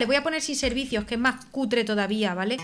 Le voy a poner sin servicios, que es más cutre todavía, ¿vale?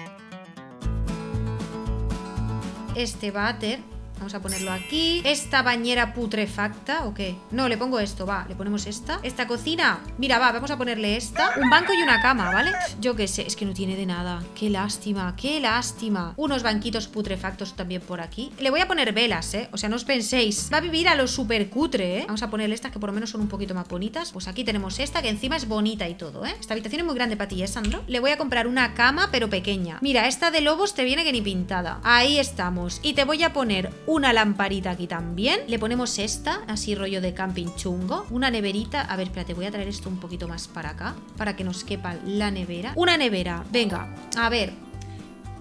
Este váter Vamos a ponerlo aquí. Esta bañera putrefacta, ¿o qué? No, le pongo esto, va. Le ponemos esta. Esta cocina. Mira, va, vamos a ponerle esta. Un banco y una cama, ¿vale? Yo qué sé, es que no tiene de nada. Qué lástima, qué lástima. Unos banquitos putrefactos también por aquí. Le voy a poner velas, ¿eh? O sea, no os penséis. Va a vivir a lo super cutre, ¿eh? Vamos a ponerle estas que por lo menos son un poquito más bonitas. Pues aquí tenemos esta que encima es bonita y todo, ¿eh? Esta habitación es muy grande para ti, ¿eh, Sandro? Le voy a comprar una cama, pero pequeña. Mira, esta de lobos te viene que ni pintada. Ahí estamos. Y te voy a poner una lamparita aquí también. Le ponemos esta, así rollo de camping chungo. Una neverita. A ver, espérate, voy a traer esto un poquito más para acá. Para que nos quepa la nevera. Una nevera. Venga, a ver.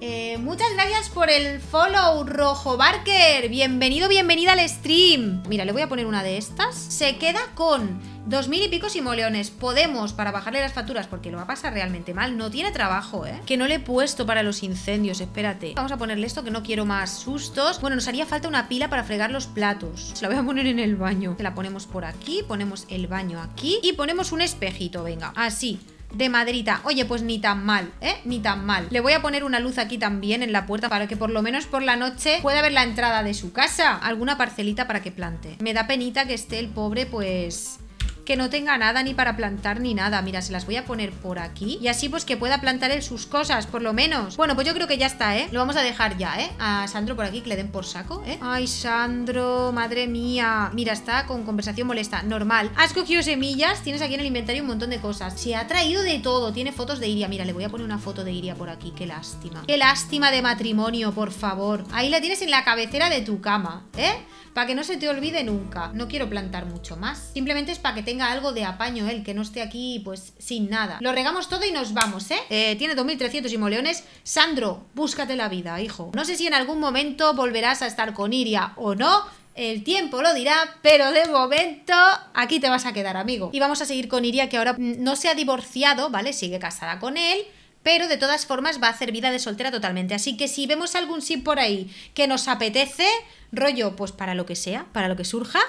Eh, muchas gracias por el follow, Rojo Barker. Bienvenido, bienvenida al stream. Mira, le voy a poner una de estas. Se queda con dos mil y pico simoleones. Podemos, para bajarle las facturas, porque lo va a pasar realmente mal. No tiene trabajo, ¿eh? Que no le he puesto para los incendios, espérate. Vamos a ponerle esto, que no quiero más sustos. Bueno, nos haría falta una pila para fregar los platos. Se la voy a poner en el baño. Se la ponemos por aquí, ponemos el baño aquí y ponemos un espejito, venga. Así de madrita. Oye, pues ni tan mal, ¿eh? Ni tan mal. Le voy a poner una luz aquí también en la puerta para que por lo menos por la noche pueda ver la entrada de su casa. Alguna parcelita para que plante. Me da penita que esté el pobre, pues que no tenga nada ni para plantar ni nada. Mira, se las voy a poner por aquí y así pues que pueda plantar él sus cosas, por lo menos. Bueno, pues yo creo que ya está, ¿eh? Lo vamos a dejar ya, ¿eh? A Sandro por aquí que le den por saco, ¿eh? Ay, Sandro, madre mía. Mira, está con conversación molesta, normal. Has cogido semillas, tienes aquí en el inventario un montón de cosas. Se ha traído de todo, tiene fotos de Iria. Mira, le voy a poner una foto de Iria por aquí, qué lástima. Qué lástima de matrimonio, por favor. Ahí la tienes en la cabecera de tu cama, ¿eh? Para que no se te olvide nunca. No quiero plantar mucho más. Simplemente es para que tenga algo de apaño él, que no esté aquí pues sin nada. Lo regamos todo y nos vamos, ¿eh? eh tiene 2.300 moleones Sandro, búscate la vida, hijo. No sé si en algún momento volverás a estar con Iria o no, el tiempo lo dirá, pero de momento aquí te vas a quedar, amigo. Y vamos a seguir con Iria, que ahora no se ha divorciado, ¿vale? Sigue casada con él. Pero de todas formas va a hacer vida de soltera totalmente. Así que si vemos algún sí por ahí que nos apetece, rollo, pues para lo que sea, para lo que surja,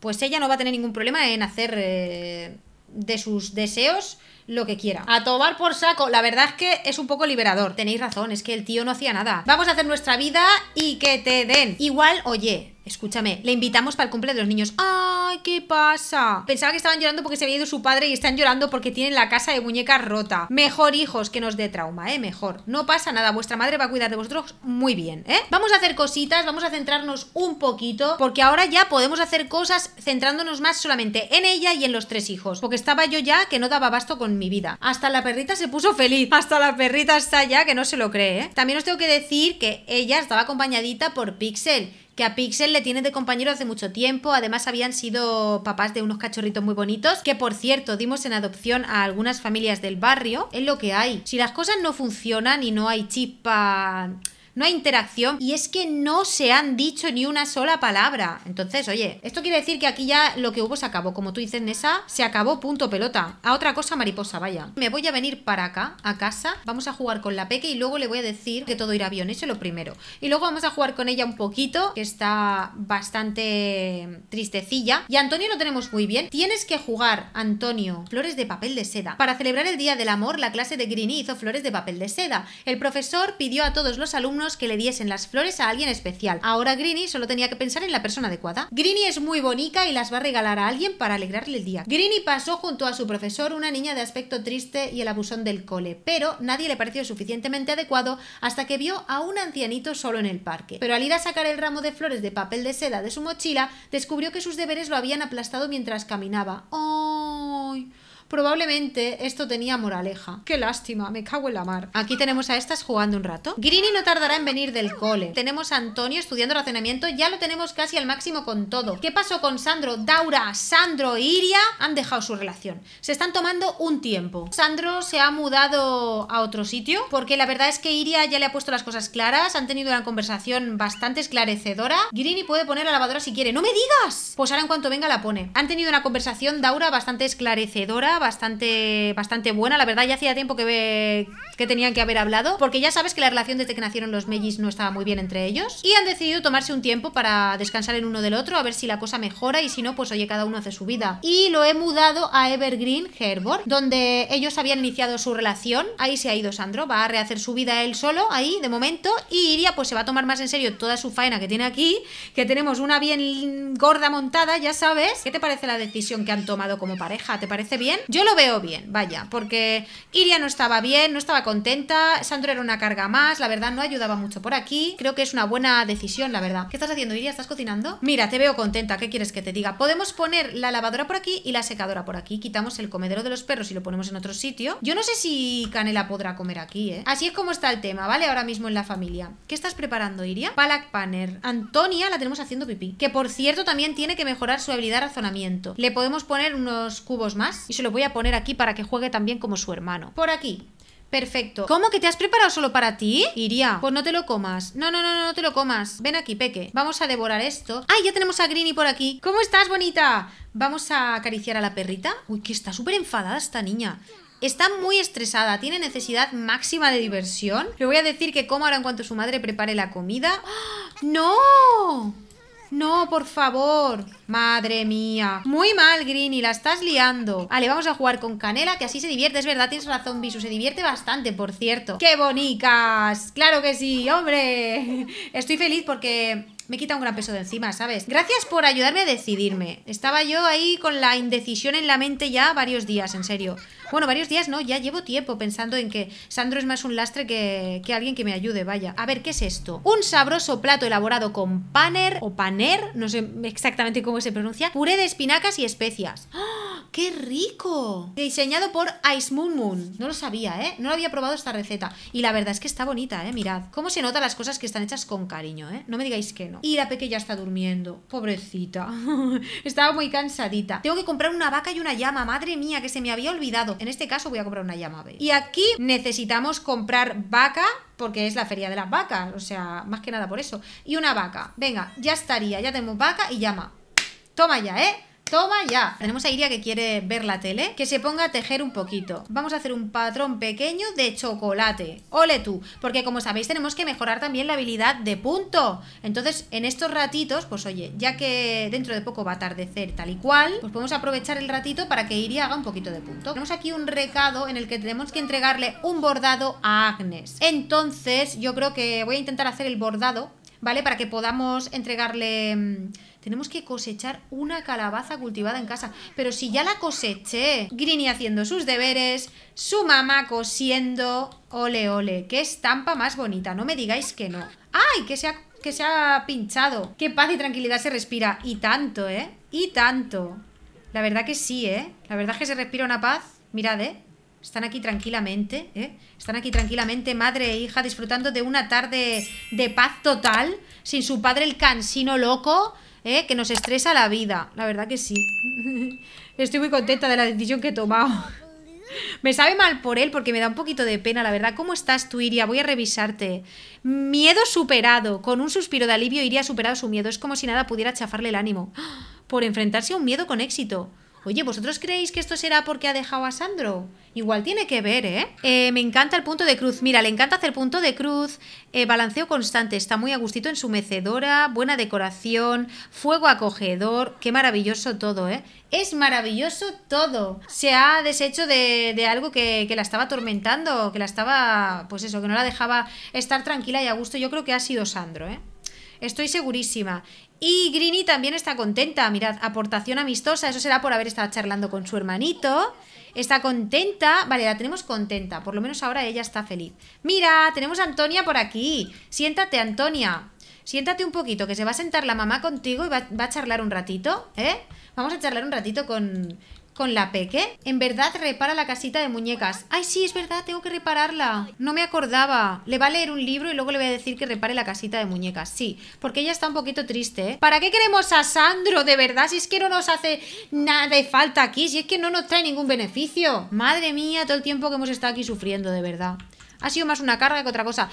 pues ella no va a tener ningún problema en hacer eh, de sus deseos lo que quiera. A tomar por saco. La verdad es que es un poco liberador. Tenéis razón, es que el tío no hacía nada. Vamos a hacer nuestra vida y que te den. Igual, oye, Escúchame, le invitamos para el cumple de los niños. ¡Ay, qué pasa! Pensaba que estaban llorando porque se había ido su padre y están llorando porque tienen la casa de muñecas rota. Mejor hijos que nos dé trauma, ¿eh? Mejor. No pasa nada, vuestra madre va a cuidar de vosotros muy bien, ¿eh? Vamos a hacer cositas, vamos a centrarnos un poquito, porque ahora ya podemos hacer cosas centrándonos más solamente en ella y en los tres hijos, porque estaba yo ya que no daba basto con mi vida. Hasta la perrita se puso feliz, hasta la perrita está ya que no se lo cree, ¿eh? También os tengo que decir que ella estaba acompañadita por Pixel que a Pixel le tiene de compañero hace mucho tiempo. Además, habían sido papás de unos cachorritos muy bonitos, que por cierto, dimos en adopción a algunas familias del barrio. Es lo que hay. Si las cosas no funcionan y no hay chispa no hay interacción y es que no se han dicho ni una sola palabra. Entonces, oye, esto quiere decir que aquí ya lo que hubo se acabó. Como tú dices, Nessa, se acabó, punto, pelota. A otra cosa, mariposa, vaya. Me voy a venir para acá, a casa, vamos a jugar con la peque y luego le voy a decir que todo irá bien, eso es lo primero. Y luego vamos a jugar con ella un poquito, que está bastante tristecilla. Y Antonio lo tenemos muy bien. Tienes que jugar, Antonio, flores de papel de seda. Para celebrar el Día del Amor, la clase de Grini hizo flores de papel de seda. El profesor pidió a todos los alumnos que le diesen las flores a alguien especial. Ahora Greenie solo tenía que pensar en la persona adecuada. Greenie es muy bonita y las va a regalar a alguien para alegrarle el día. Greenie pasó junto a su profesor una niña de aspecto triste y el abusón del cole, pero nadie le pareció suficientemente adecuado hasta que vio a un ancianito solo en el parque. Pero al ir a sacar el ramo de flores de papel de seda de su mochila, descubrió que sus deberes lo habían aplastado mientras caminaba. ¡Ay! Probablemente esto tenía moraleja. Qué lástima, me cago en la mar. Aquí tenemos a estas jugando un rato. Grini no tardará en venir del cole. Tenemos a Antonio estudiando razonamiento, ya lo tenemos casi al máximo con todo. ¿Qué pasó con Sandro, Daura, Sandro e Iria? Han dejado su relación. Se están tomando un tiempo. Sandro se ha mudado a otro sitio porque la verdad es que Iria ya le ha puesto las cosas claras, han tenido una conversación bastante esclarecedora. Grini puede poner la lavadora si quiere. ¡No me digas! Pues ahora en cuanto venga la pone. Han tenido una conversación, Daura, bastante esclarecedora bastante, bastante buena. La verdad, ya hacía tiempo que, ve, que tenían que haber hablado, porque ya sabes que la relación desde que nacieron los Mellis no estaba muy bien entre ellos, y han decidido tomarse un tiempo para descansar en uno del otro, a ver si la cosa mejora, y si no, pues oye, cada uno hace su vida. Y lo he mudado a Evergreen Herbor, donde ellos habían iniciado su relación, ahí se ha ido Sandro, va a rehacer su vida él solo, ahí, de momento, y Iria pues se va a tomar más en serio toda su faena que tiene aquí, que tenemos una bien gorda montada, ya sabes. ¿Qué te parece la decisión que han tomado como pareja? ¿Te parece bien? Yo lo veo bien, vaya, porque Iria no estaba bien, no estaba contenta, Sandro era una carga más, la verdad no ayudaba mucho por aquí, creo que es una buena decisión, la verdad. ¿Qué estás haciendo, Iria? ¿Estás cocinando? Mira, te veo contenta, ¿qué quieres que te diga? Podemos poner la lavadora por aquí y la secadora por aquí, quitamos el comedero de los perros y lo ponemos en otro sitio. Yo no sé si Canela podrá comer aquí, ¿eh? Así es como está el tema, ¿vale? Ahora mismo en la familia. ¿Qué estás preparando, Iria? Palak Panner. Antonia la tenemos haciendo pipí, que por cierto también tiene que mejorar su habilidad de razonamiento. Le podemos poner unos cubos más y se lo voy a poner aquí para que juegue también como su hermano. Por aquí, Perfecto. ¿Cómo que te has preparado solo para ti? Iría. Pues no te lo comas. No, no, no, no, te lo comas. Ven aquí, Peque. Vamos a devorar esto. ¡Ay, ya tenemos a Greeny por aquí! ¿Cómo estás, bonita? Vamos a acariciar a la perrita. Uy, que está súper enfadada esta niña. Está muy estresada, tiene necesidad máxima de diversión. Le voy a decir que coma ahora en cuanto su madre prepare la comida. ¡Ah! ¡No! No, por favor. Madre mía. Muy mal, Greeny, la estás liando. Vale, vamos a jugar con Canela, que así se divierte. Es verdad, tienes razón, Bisu. Se divierte bastante, por cierto. ¡Qué bonicas! ¡Claro que sí, hombre! Estoy feliz porque me quita un gran peso de encima, ¿sabes? Gracias por ayudarme a decidirme. Estaba yo ahí con la indecisión en la mente ya varios días, en serio. Bueno, varios días no, ya llevo tiempo pensando en que Sandro es más un lastre que, alguien que me ayude, vaya. A ver, ¿qué es esto? Un sabroso plato elaborado con paner o paner, no sé exactamente cómo se pronuncia, puré de espinacas y especias. ¡Ah! ¡Qué rico! Diseñado por Ice Moon Moon. No lo sabía, ¿eh? No lo había probado esta receta. Y la verdad es que está bonita, ¿eh? Mirad, cómo se nota las cosas que están hechas con cariño, ¿eh? No me digáis que no. Y la pequeña está durmiendo, pobrecita. Estaba muy cansadita. Tengo que comprar una vaca y una llama, madre mía, que se me había olvidado. En este caso voy a comprar una llama, ¿ve? Y aquí necesitamos comprar vaca porque es la feria de las vacas, o sea, más que nada por eso. Y una vaca. Venga, ya estaría, ya tenemos vaca y llama. Toma ya, ¿eh? Toma ya. Tenemos a Iria que quiere ver la tele, que se ponga a tejer un poquito. Vamos a hacer un patrón pequeño de chocolate. Ole tú, porque como sabéis tenemos que mejorar también la habilidad de punto. Entonces, en estos ratitos, pues oye, ya que dentro de poco va a atardecer tal y cual, pues podemos aprovechar el ratito para que Iria haga un poquito de punto. Tenemos aquí un recado en el que tenemos que entregarle un bordado a Agnes. Entonces, yo creo que voy a intentar hacer el bordado ¿vale? Para que podamos entregarle... Mm, tenemos que cosechar una calabaza cultivada en casa. Pero si ya la coseché, Grini haciendo sus deberes, su mamá cosiendo... Ole, ole, qué estampa más bonita, no me digáis que no. ¡Ay, que se ha, que se ha pinchado! ¡Qué paz y tranquilidad se respira! Y tanto, ¿eh? Y tanto. La verdad que sí, ¿eh? La verdad que se respira una paz. Mirad, ¿eh? Están aquí tranquilamente, ¿eh? Están aquí tranquilamente, madre e hija, disfrutando de una tarde de paz total, sin su padre el cansino loco, ¿eh? Que nos estresa la vida. La verdad que sí. Estoy muy contenta de la decisión que he tomado. Me sabe mal por él porque me da un poquito de pena, la verdad. ¿Cómo estás tú, Iria? Voy a revisarte. Miedo superado. Con un suspiro de alivio, Iria ha superado su miedo. Es como si nada pudiera chafarle el ánimo. Por enfrentarse a un miedo con éxito. Oye, ¿vosotros creéis que esto será porque ha dejado a Sandro? Igual tiene que ver, ¿eh? eh me encanta el punto de cruz. Mira, le encanta hacer punto de cruz. Eh, balanceo constante. Está muy a gustito en su mecedora. Buena decoración. Fuego acogedor. Qué maravilloso todo, ¿eh? Es maravilloso todo. Se ha deshecho de, algo que, que, la estaba atormentando. Que la estaba... Pues eso, que no la dejaba estar tranquila y a gusto. Yo creo que ha sido Sandro, ¿eh? Estoy segurísima. Y Grini también está contenta. Mirad, aportación amistosa. Eso será por haber estado charlando con su hermanito. Está contenta. Vale, la tenemos contenta. Por lo menos ahora ella está feliz. Mira, tenemos a Antonia por aquí. Siéntate, Antonia. Siéntate un poquito, que se va a sentar la mamá contigo y va, va a charlar un ratito, ¿eh? Vamos a charlar un ratito con, con la Peque? En verdad repara la casita de muñecas. Ay, sí, es verdad, tengo que repararla. No me acordaba. Le va a leer un libro y luego le voy a decir que repare la casita de muñecas. Sí, porque ella está un poquito triste. ¿eh? ¿Para qué queremos a Sandro, de verdad? Si es que no nos hace nada de falta aquí, si es que no nos trae ningún beneficio. Madre mía, todo el tiempo que hemos estado aquí sufriendo, de verdad. Ha sido más una carga que otra cosa.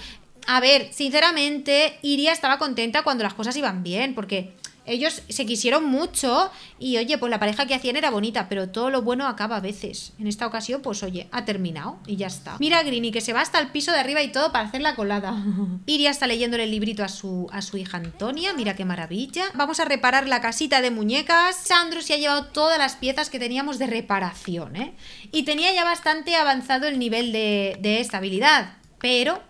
A ver, sinceramente, Iria estaba contenta cuando las cosas iban bien, porque ellos se quisieron mucho y oye, pues la pareja que hacían era bonita, pero todo lo bueno acaba a veces. En esta ocasión, pues oye, ha terminado y ya está. Mira Grini que se va hasta el piso de arriba y todo para hacer la colada. Iria está leyéndole el librito a su, a su hija Antonia, mira qué maravilla. Vamos a reparar la casita de muñecas. Sandro se ha llevado todas las piezas que teníamos de reparación, ¿eh? Y tenía ya bastante avanzado el nivel de, de estabilidad, pero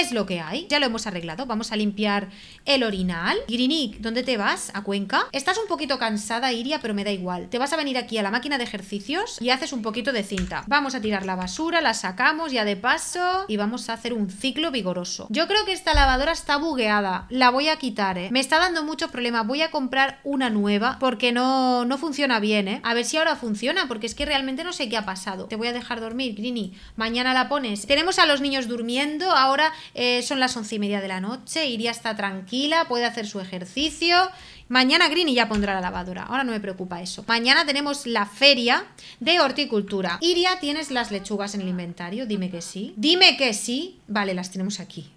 es lo que hay. Ya lo hemos arreglado. Vamos a limpiar el orinal. Grini, ¿dónde te vas? A Cuenca. Estás un poquito cansada, Iria, pero me da igual. Te vas a venir aquí a la máquina de ejercicios y haces un poquito de cinta. Vamos a tirar la basura, la sacamos ya de paso y vamos a hacer un ciclo vigoroso. Yo creo que esta lavadora está bugueada. La voy a quitar, ¿eh? Me está dando mucho problemas. Voy a comprar una nueva porque no, no funciona bien, ¿eh? A ver si ahora funciona porque es que realmente no sé qué ha pasado. Te voy a dejar dormir, Grini. Mañana la pones. Tenemos a los niños durmiendo. Ahora eh, son las once y media de la noche, Iria está tranquila, puede hacer su ejercicio. Mañana Greeny ya pondrá la lavadora, ahora no me preocupa eso. Mañana tenemos la feria de horticultura. Iria, ¿tienes las lechugas en el inventario? Dime que sí. Dime que sí. Vale, las tenemos aquí.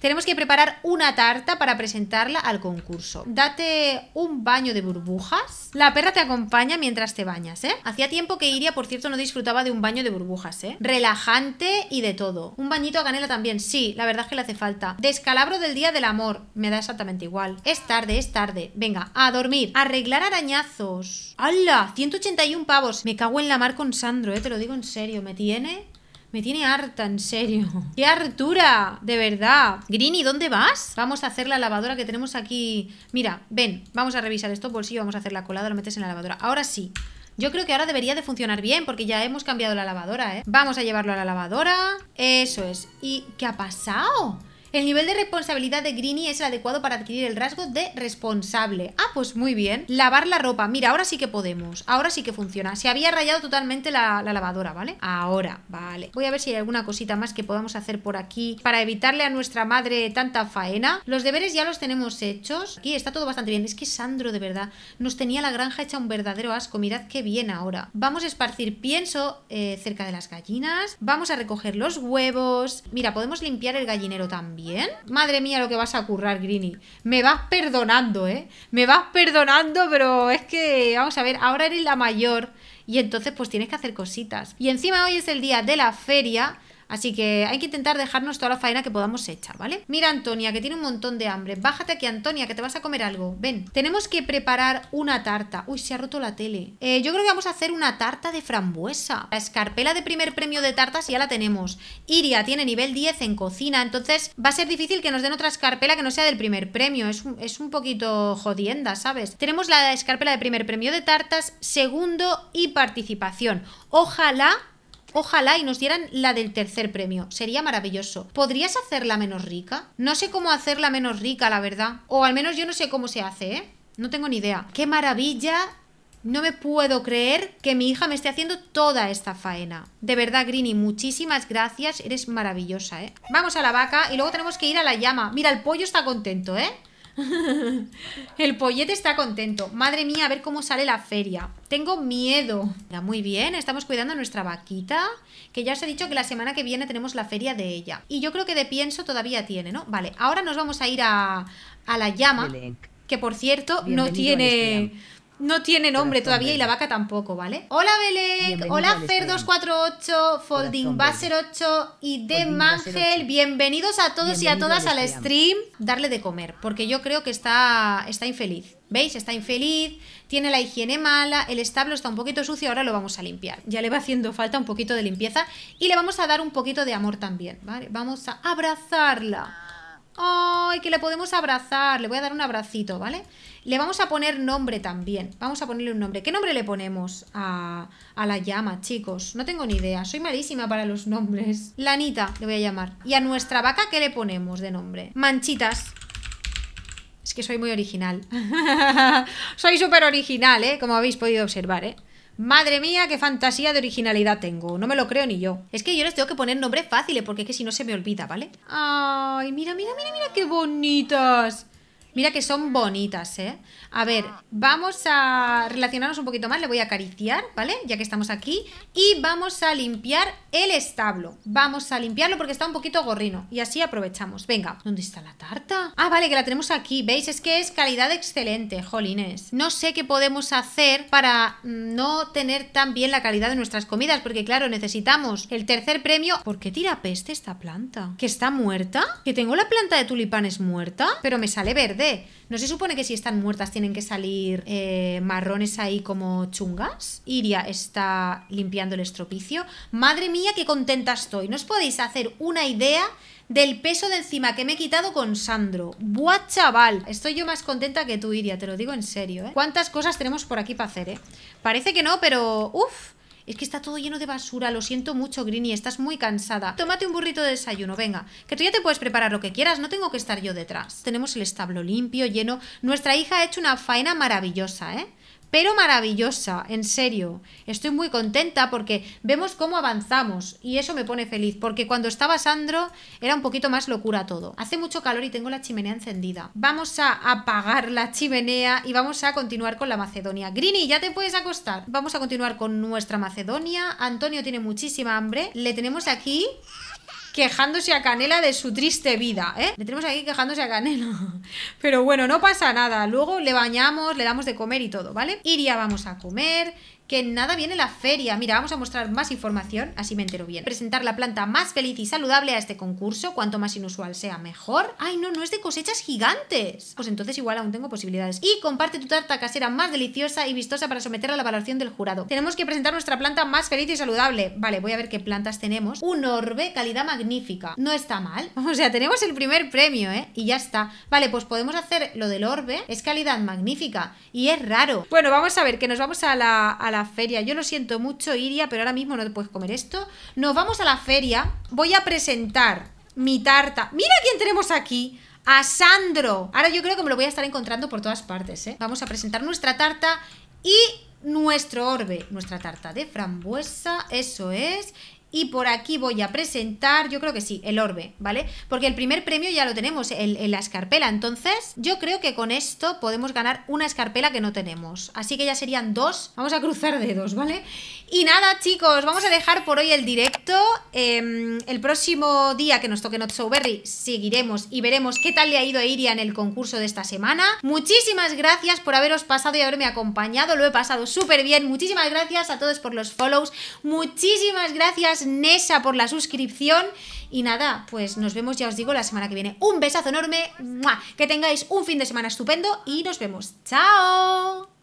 Tenemos que preparar una tarta para presentarla al concurso. Date un baño de burbujas la perra te acompaña mientras te bañas, ¿eh? Hacía tiempo que Iria, por cierto, no disfrutaba de un baño de burbujas, ¿eh? Relajante y de todo. Un bañito a canela también, sí, la verdad es que le hace falta. Descalabro del día del amor, me da exactamente igual. Es tarde, es tarde. Venga, a dormir. Arreglar arañazos. ¡Hala! 181 pavos. Me cago en la mar con Sandro, ¿eh? Te lo digo en serio, me tiene me tiene harta, en serio. ¡Qué hartura! De verdad. Grini, ¿dónde vas? Vamos a hacer la lavadora que tenemos aquí. Mira, ven, vamos a revisar estos bolsillos, vamos a hacer la colada, lo metes en la lavadora. Ahora sí. Yo creo que ahora debería de funcionar bien porque ya hemos cambiado la lavadora, ¿eh? Vamos a llevarlo a la lavadora. Eso es. ¿Y qué ha pasado? El nivel de responsabilidad de Grini es el adecuado para adquirir el rasgo de responsable. Ah, pues muy bien. Lavar la ropa. Mira, ahora sí que podemos. Ahora sí que funciona. Se había rayado totalmente la, lavadora, ¿vale? Ahora, vale. Voy a ver si hay alguna cosita más que podamos hacer por aquí para evitarle a nuestra madre tanta faena. Los deberes ya los tenemos hechos. Aquí está todo bastante bien. Es que Sandro, de verdad, nos tenía la granja hecha un verdadero asco. Mirad qué bien ahora. Vamos a esparcir pienso eh, cerca de las gallinas. Vamos a recoger los huevos. Mira, podemos limpiar el gallinero también. Madre mía, lo que vas a currar, Grini Me vas perdonando, ¿eh? Me vas perdonando, pero es que, vamos a ver, ahora eres la mayor y entonces pues tienes que hacer cositas. Y encima hoy es el día de la feria, Así que hay que intentar dejarnos toda la faena que podamos echar, ¿vale? Mira, Antonia, que tiene un montón de hambre. Bájate aquí, Antonia, que te vas a comer algo. Ven. Tenemos que preparar una tarta. Uy, se ha roto la tele. Eh, yo creo que vamos a hacer una tarta de frambuesa. La escarpela de primer premio de tartas ya la tenemos. Iria tiene nivel 10 en cocina, entonces va a ser difícil que nos den otra escarpela que no sea del primer premio. Es es un poquito jodienda, ¿sabes? Tenemos la escarpela de primer premio de tartas, segundo y participación. Ojalá Ojalá y nos dieran la del tercer premio. Sería maravilloso. ¿Podrías hacerla menos rica? No sé cómo hacerla menos rica, la verdad. O al menos yo no sé cómo se hace, ¿eh? No tengo ni idea. ¡Qué maravilla! No me puedo creer que mi hija me esté haciendo toda esta faena. De verdad, Grini, muchísimas gracias. Eres maravillosa, ¿eh? Vamos a la vaca y luego tenemos que ir a la llama. Mira, el pollo está contento, ¿eh? El pollete está contento. Madre mía, a ver cómo sale la feria. Tengo miedo. Muy bien, estamos cuidando a nuestra vaquita, que ya os he dicho que la semana que viene tenemos la feria de ella. Y yo creo que de pienso todavía tiene, ¿no? Vale, ahora nos vamos a ir a, a la llama, que por cierto no tiene no tiene nombre todavía y la vaca tampoco, ¿vale? Hola Belek, hola Fer248, Folding Baser 8 y The Mangel, bienvenidos a todos y a todas al stream. stream. Darle de comer, porque yo creo que está, está infeliz. ¿Veis? Está infeliz, tiene la higiene mala, el establo está un poquito sucio, ahora lo vamos a limpiar. Ya le va haciendo falta un poquito de limpieza y le vamos a dar un poquito de amor también, ¿vale? Vamos a abrazarla. ¡Ay, que le podemos abrazar! Le voy a dar un abracito, ¿vale? Le vamos a poner nombre también. Vamos a ponerle un nombre. ¿Qué nombre le ponemos a, a la llama, chicos? No tengo ni idea. Soy malísima para los nombres. Lanita le voy a llamar. ¿Y a nuestra vaca qué le ponemos de nombre? Manchitas. Es que soy muy original. soy súper original, ¿eh? Como habéis podido observar, ¿eh? Madre mía, qué fantasía de originalidad tengo. No me lo creo ni yo. Es que yo les tengo que poner nombres fáciles porque es que si no se me olvida, ¿vale? Ay, mira, mira, mira, mira qué bonitas. Mira que son bonitas, ¿eh? A ver, ah. vamos a relacionarnos un poquito más. Le voy a acariciar, ¿vale? Ya que estamos aquí. Y vamos a limpiar el establo. Vamos a limpiarlo porque está un poquito gorrino. Y así aprovechamos. Venga, ¿dónde está la tarta? Ah, vale, que la tenemos aquí. ¿Veis? Es que es calidad excelente, jolines. No sé qué podemos hacer para mm, no tener tan bien la calidad de nuestras comidas. Porque, claro, necesitamos el tercer premio. ¿Por qué tira peste esta planta? ¿Que está muerta? ¿Que tengo la planta de tulipanes muerta? Pero me sale verde. ¿no se supone que si están muertas tienen que salir eh, marrones ahí como chungas? Iria está limpiando el estropicio. Madre mía, qué contenta estoy. ¿No os podéis hacer una idea? Del peso de encima que me he quitado con Sandro. ¡Buah, chaval! Estoy yo más contenta que tú, Iria, te lo digo en serio, ¿eh? ¿Cuántas cosas tenemos por aquí para hacer, eh? Parece que no, pero... ¡Uf! es que está todo lleno de basura, lo siento mucho, Grini, estás muy cansada. Tómate un burrito de desayuno, venga, que tú ya te puedes preparar lo que quieras, no tengo que estar yo detrás. Tenemos el establo limpio, lleno. Nuestra hija ha hecho una faena maravillosa, ¿eh? pero maravillosa, en serio. Estoy muy contenta porque vemos cómo avanzamos y eso me pone feliz, porque cuando estaba Sandro era un poquito más locura todo. Hace mucho calor y tengo la chimenea encendida. Vamos a apagar la chimenea y vamos a continuar con la Macedonia. Grini, ya te puedes acostar. Vamos a continuar con nuestra Macedonia. Antonio tiene muchísima hambre. Le tenemos aquí quejándose a Canela de su triste vida, ¿eh? Le tenemos aquí quejándose a Canela. Pero bueno, no pasa nada. Luego le bañamos, le damos de comer y todo, ¿vale? Iría, vamos a comer que nada viene la feria. Mira, vamos a mostrar más información, así me entero bien. Presentar la planta más feliz y saludable a este concurso, cuanto más inusual sea, mejor. Ay, no, no es de cosechas gigantes. Pues entonces igual aún tengo posibilidades. Y comparte tu tarta casera más deliciosa y vistosa para someterla a la valoración del jurado. Tenemos que presentar nuestra planta más feliz y saludable. Vale, voy a ver qué plantas tenemos. Un orbe, calidad magnífica. No está mal. O sea, tenemos el primer premio, ¿eh? Y ya está. Vale, pues podemos hacer lo del orbe. Es calidad magnífica. Y es raro. Bueno, vamos a ver, que nos vamos a la, a la feria. Yo lo siento mucho, Iria, pero ahora mismo no te puedes comer esto. Nos vamos a la feria. Voy a presentar mi tarta. Mira quién tenemos aquí. A Sandro. Ahora yo creo que me lo voy a estar encontrando por todas partes, ¿eh? Vamos a presentar nuestra tarta y nuestro orbe. Nuestra tarta de frambuesa, eso es. Y por aquí voy a presentar, yo creo que sí, el orbe, ¿vale? Porque el primer premio ya lo tenemos en, la escarpela. Entonces, yo creo que con esto podemos ganar una escarpela que no tenemos. Así que ya serían dos. Vamos a cruzar dedos, ¿vale? Y nada, chicos, vamos a dejar por hoy el directo. Em, el próximo día que nos toque Not So seguiremos y veremos qué tal le ha ido a Iria en el concurso de esta semana. Muchísimas gracias por haberos pasado y haberme acompañado. Lo he pasado súper bien. Muchísimas gracias a todos por los follows. Muchísimas gracias, Nesa por la suscripción. Y nada, pues nos vemos, ya os digo, la semana que viene. Un besazo enorme, que tengáis un fin de semana estupendo y nos vemos. ¡Chao!